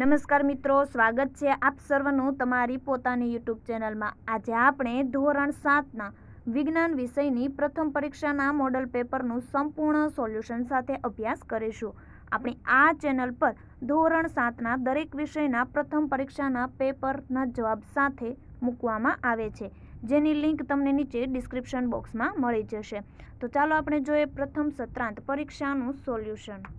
નમસ્કાર મિત્રો સ્વાગત છે આપ સર્વનું તમારી પોતાની યુટ્યુબ ચેનલમાં આજે આપણે ધોરણ સાતના વિજ્ઞાન વિષયની પ્રથમ પરીક્ષાના મોડલ પેપરનું સંપૂર્ણ સોલ્યુશન સાથે અભ્યાસ કરીશું આપણી આ ચેનલ પર ધોરણ સાતના દરેક વિષયના પ્રથમ પરીક્ષાના પેપરના જવાબ સાથે મૂકવામાં આવે છે જેની લિંક તમને નીચે ડિસ્ક્રિપ્શન બોક્સમાં મળી જશે તો ચાલો આપણે જોઈએ પ્રથમ સત્રાંત પરીક્ષાનું સોલ્યુશન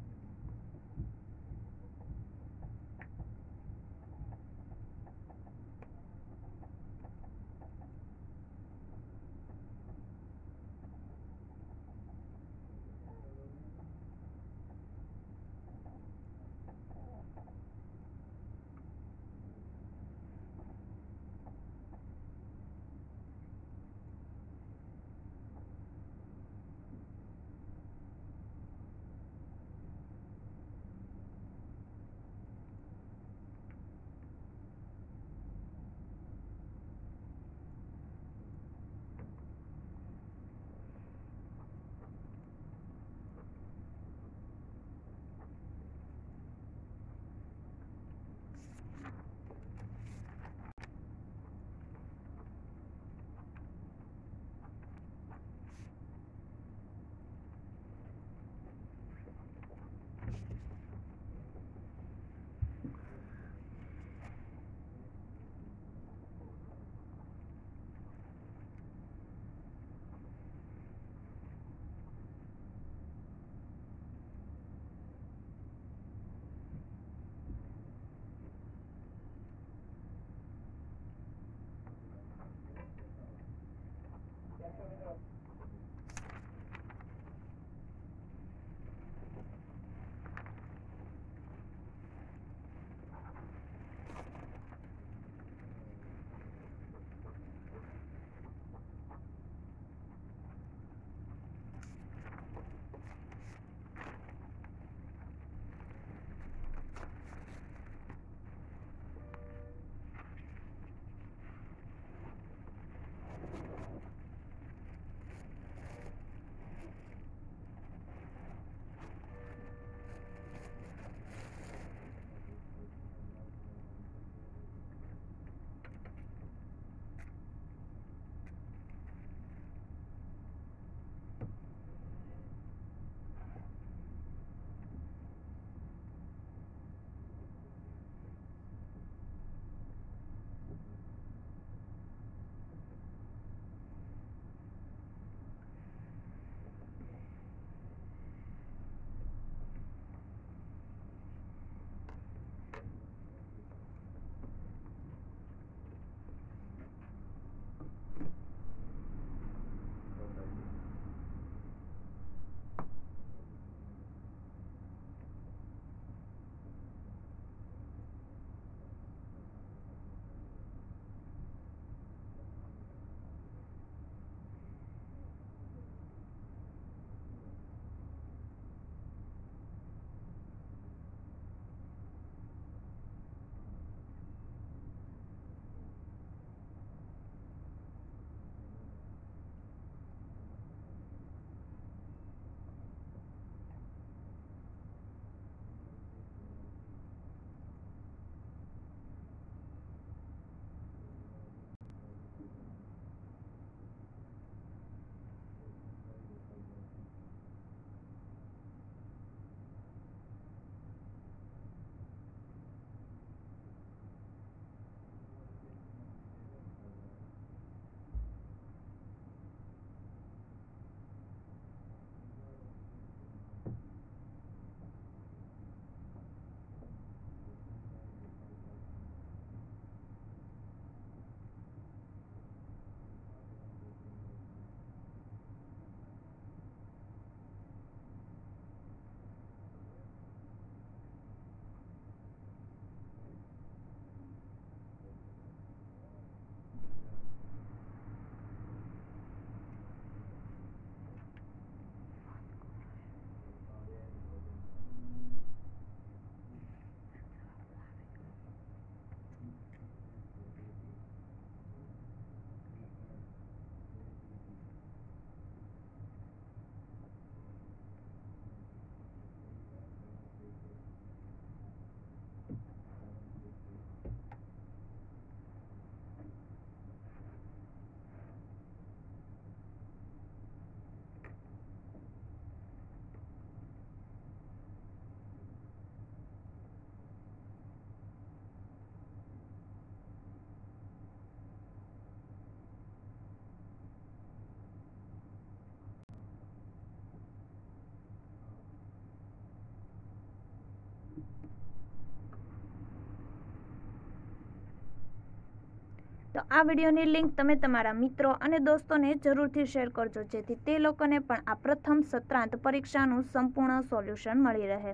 તો આ વિડીયોની લિંક તમે તમારા મિત્રો અને દોસ્તોને જરૂરથી શેર કરજો જેથી તે લોકોને પણ આ પ્રથમ સત્રાંત પરીક્ષાનું સંપૂર્ણ સોલ્યુશન મળી રહે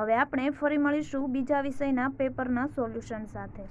હવે આપણે ફરી મળીશું બીજા વિષયના પેપરના સોલ્યુશન સાથે